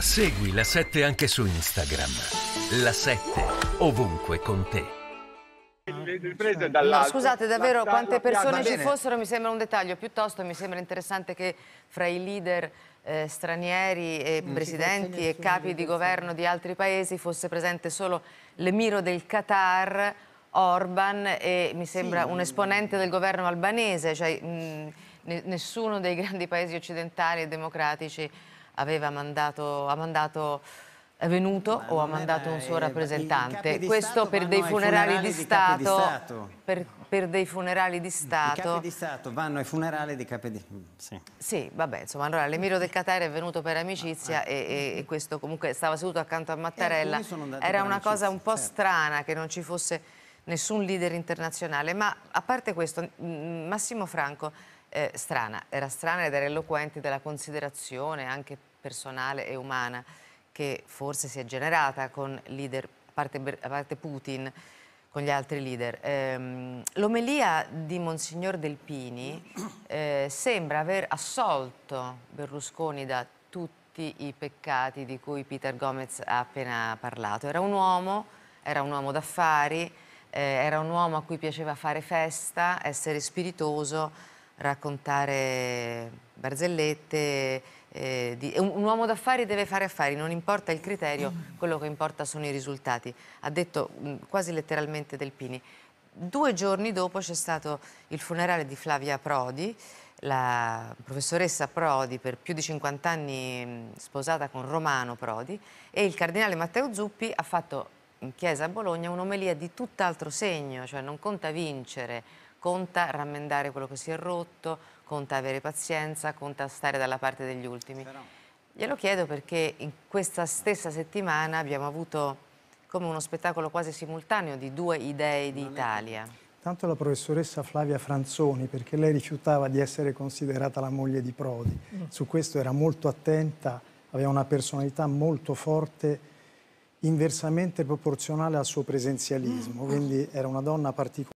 Segui la 7 anche su Instagram. La 7 ovunque con te. No, scusate davvero quante persone ci fossero mi sembra un dettaglio, piuttosto mi sembra interessante che fra i leader eh, stranieri e non presidenti e capi di governo di altri paesi fosse presente solo l'emiro del Qatar, Orban e mi sembra sì. un esponente del governo albanese, cioè mh, nessuno dei grandi paesi occidentali e democratici aveva mandato, ha mandato è venuto Ma o ha mandato era, un suo eh, rappresentante. Questo per dei funerali, funerali di, Stato. Di stato. Per, per, dei funerali di Stato. I capi di Stato vanno ai funerali di capi di... Mm, sì, sì vabbè, insomma, allora l'Emiro del Qatar è venuto per amicizia ah, ah. E, e, ah. questo comunque stava seduto accanto a eh, Mattarella. Era una cosa un po' certo. strana che non ci fosse nessun leader internazionale. Ma a parte questo, mm, mm, Massimo Franco eh, strana, era strana ed era eloquente della considerazione anche personale e umana che forse si è generata con leader, a parte, a parte Putin, con gli altri leader. Eh, L'omelia di Monsignor Delpini eh, sembra aver assolto Berlusconi da tutti i peccati di cui Peter Gomez ha appena parlato. Era un uomo, era un uomo d'affari, eh, era un uomo a cui piaceva fare festa, essere spiritoso, raccontare barzellette. Eh, di, un, un, uomo d'affari deve fare affari, non importa il criterio, quello che importa sono i risultati. Ha detto mh, mm, quasi letteralmente Delpini. Due giorni dopo c'è stato il funerale di Flavia Prodi, la professoressa Prodi per più di 50 anni mm, sposata con Romano Prodi e il cardinale Matteo Zuppi ha fatto in chiesa a Bologna un'omelia di tutt'altro segno, cioè non conta vincere, conta rammendare quello che si è rotto, conta avere pazienza, conta stare dalla parte degli ultimi. Però... Glielo chiedo perché in questa stessa settimana abbiamo avuto come uno spettacolo quasi simultaneo di due idee d'Italia. Tanto la professoressa Flavia Franzoni, perché lei rifiutava di essere considerata la moglie di Prodi, mm. su questo era molto attenta, aveva una personalità molto forte, inversamente proporzionale al suo presenzialismo, mm. quindi era una donna particolare.